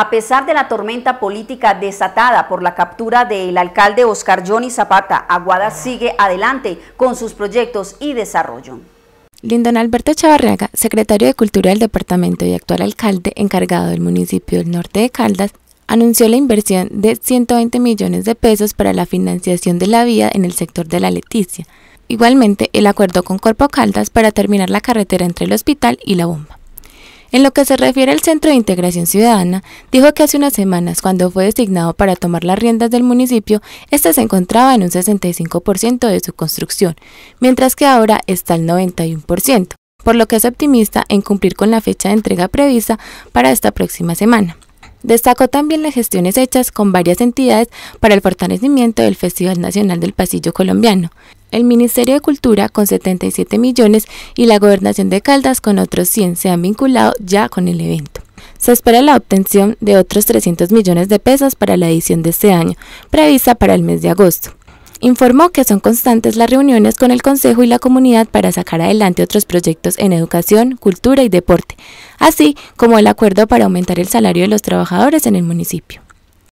A pesar de la tormenta política desatada por la captura del alcalde Oscar Johnny Zapata, Aguada sigue adelante con sus proyectos y desarrollo. Lindon Alberto Chavarraga, secretario de Cultura del departamento y actual alcalde encargado del municipio del norte de Caldas, anunció la inversión de 120 millones de pesos para la financiación de la vía en el sector de la Leticia. Igualmente, el acuerdo con Corpo Caldas para terminar la carretera entre el hospital y la bomba. En lo que se refiere al Centro de Integración Ciudadana, dijo que hace unas semanas, cuando fue designado para tomar las riendas del municipio, este se encontraba en un 65% de su construcción, mientras que ahora está al 91%, por lo que es optimista en cumplir con la fecha de entrega prevista para esta próxima semana. Destacó también las gestiones hechas con varias entidades para el fortalecimiento del Festival Nacional del Pasillo Colombiano, el Ministerio de Cultura con 77 millones y la Gobernación de Caldas con otros 100 se han vinculado ya con el evento. Se espera la obtención de otros 300 millones de pesos para la edición de este año, prevista para el mes de agosto. Informó que son constantes las reuniones con el Consejo y la comunidad para sacar adelante otros proyectos en educación, cultura y deporte, así como el acuerdo para aumentar el salario de los trabajadores en el municipio.